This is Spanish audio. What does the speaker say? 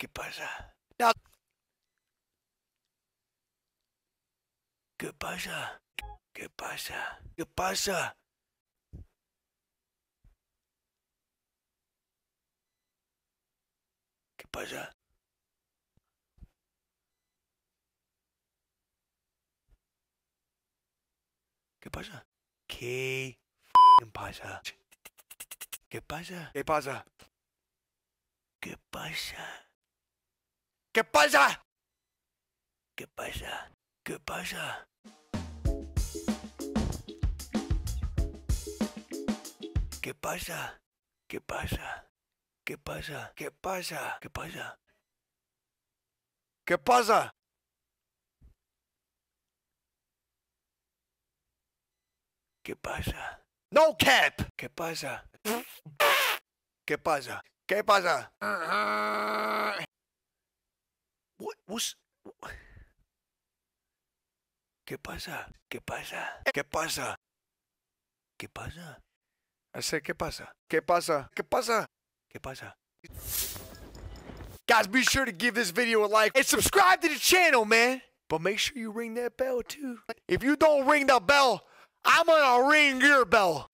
¿Qué pasa? ¿Qué pasa? ¿Qué pasa? ¿Qué pasa? ¿Qué pasa? ¿Qué pasa? ¿Qué pasa? ¿Qué pasa? ¿Qué pasa? ¿Qué pasa? ¿Qué pasa? ¿Qué pasa? ¿Qué pasa? ¿Qué pasa? ¿Qué pasa? ¿Qué pasa? ¿Qué pasa? ¿Qué pasa? ¿Qué pasa? ¿Qué pasa? No cap. ¿Qué pasa? ¿Qué pasa? ¿Qué pasa? ¿Qué pasa? ¿Qué pasa? ¿Qué pasa? ¿Qué pasa? ¿qué pasa? ¿Qué pasa? ¿Qué pasa? ¿Qué pasa? Guys, be sure to give this video a like and subscribe to the channel, man. But make sure you ring that bell, too. If you don't ring the bell, I'm gonna ring your bell.